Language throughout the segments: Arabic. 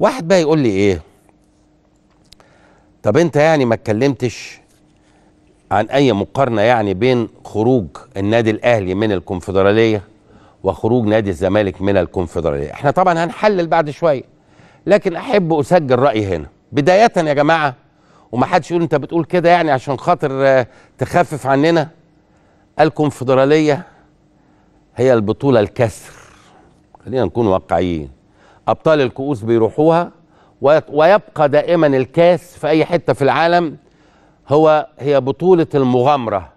واحد بقى يقول لي ايه طب انت يعني ما اتكلمتش عن اي مقارنه يعني بين خروج النادي الاهلي من الكونفدراليه وخروج نادي الزمالك من الكونفدراليه احنا طبعا هنحلل بعد شويه لكن احب اسجل رايي هنا بدايه يا جماعه ومحدش يقول انت بتقول كده يعني عشان خاطر آه، تخفف عننا الكونفدراليه هي البطوله الكسر خلينا نكون واقعيين ابطال الكؤوس بيروحوها ويبقى دائما الكاس في اي حته في العالم هو هي بطوله المغامره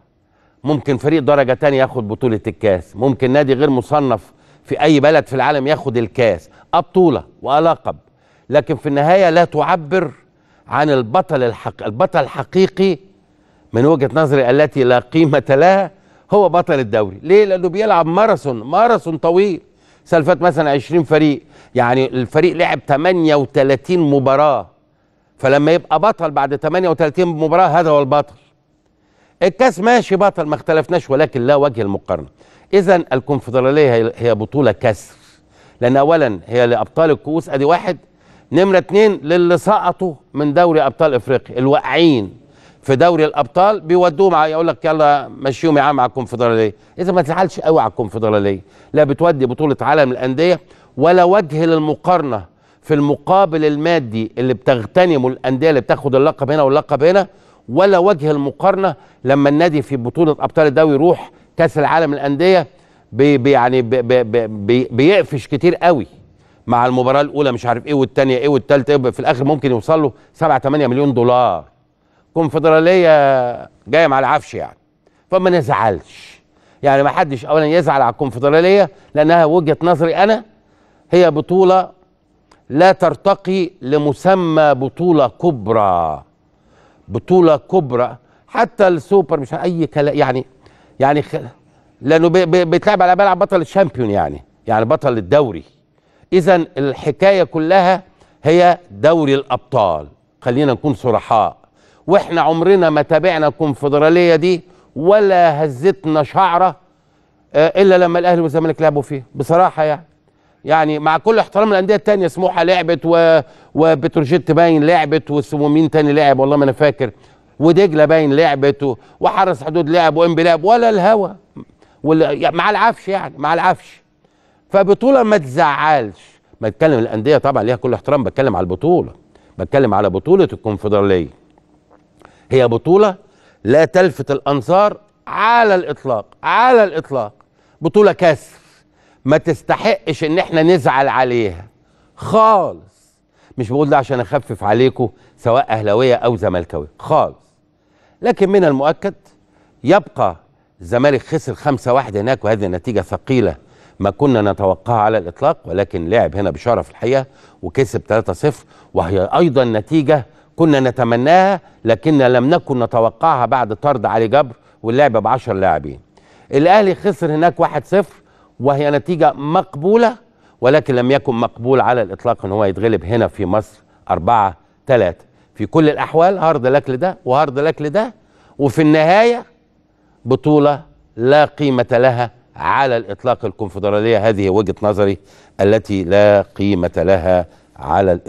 ممكن فريق درجه تانية ياخد بطوله الكاس ممكن نادي غير مصنف في اي بلد في العالم ياخد الكاس ابطوله ولقب لكن في النهايه لا تعبر عن البطل الحق البطل الحقيقي من وجهه نظري التي لا قيمه لها هو بطل الدوري ليه لانه بيلعب ماراثون ماراثون طويل سلفات مثلا 20 فريق يعني الفريق لعب 38 مباراه فلما يبقى بطل بعد 38 مباراه هذا هو البطل الكاس ماشي بطل ما اختلفناش ولكن لا وجه المقارنه اذا الكونفدراليه هي بطوله كسر لان اولا هي لابطال الكؤوس ادي واحد نمره اتنين للي سقطوا من دوري ابطال افريقيا الواقعين في دوري الابطال بيودوه مع يقول لك يلا يا معاه مع الكونفدراليه اذا ما تزعلش قوي على الكونفدراليه لا بتودي بطوله عالم الانديه ولا وجه للمقارنه في المقابل المادي اللي بتغتنمه الانديه اللي بتاخد اللقب هنا واللقب هنا ولا وجه المقارنه لما النادي في بطوله ابطال الدوري يروح كاس العالم الانديه بي يعني بي بي بي بيقفش كتير قوي مع المباراه الاولى مش عارف ايه والثانيه ايه والثالثه ايه في الاخر ممكن يوصل له 7 8 مليون دولار الكونفدراليه جايه مع العفش يعني فما نزعلش يعني ما حدش اولا يزعل على الكونفدراليه لانها وجهه نظري انا هي بطوله لا ترتقي لمسمى بطوله كبرى بطوله كبرى حتى السوبر مش اي كلام يعني يعني خ... لانه ب... ب... بيتلعب على ملعب بطل الشامبيون يعني يعني بطل الدوري اذا الحكايه كلها هي دوري الابطال خلينا نكون صرحاء واحنا عمرنا ما تابعنا الكونفدراليه دي ولا هزتنا شعره آه، الا لما الاهلي والزمالك لعبوا فيه بصراحه يعني يعني مع كل احترام الانديه الثانيه سموحه لعبت و... وبتروجيت باين لعبت ومين تاني لعب والله ما انا فاكر ودجله باين لعبت و... وحرس حدود لعب وانبي لعب ولا الهوا ولا مع العفش يعني مع العفش فبطوله ما تزعلش بتكلم الانديه طبعا ليها كل احترام بتكلم على البطوله بتكلم على بطوله الكونفدراليه هي بطولة لا تلفت الأنظار على الإطلاق على الإطلاق بطولة كسر ما تستحقش إن إحنا نزعل عليها خالص مش بقول ده عشان أخفف عليكم سواء أهلاوية أو زملكاوية خالص لكن من المؤكد يبقى الزمالك خسر 5 واحد هناك وهذه نتيجة ثقيلة ما كنا نتوقعها على الإطلاق ولكن لعب هنا بشرف الحقيقة وكسب 3-0 وهي أيضا نتيجة كنا نتمناها لكن لم نكن نتوقعها بعد طرد علي جبر واللعب ب 10 لاعبين الاهلي خسر هناك 1-0 وهي نتيجه مقبوله ولكن لم يكن مقبول على الاطلاق ان هو يتغلب هنا في مصر 4 3 في كل الاحوال هارد الاكل ده وهارد الاكل ده وفي النهايه بطوله لا قيمه لها على الاطلاق الكونفدراليه هذه وجهه نظري التي لا قيمه لها على الاطلاق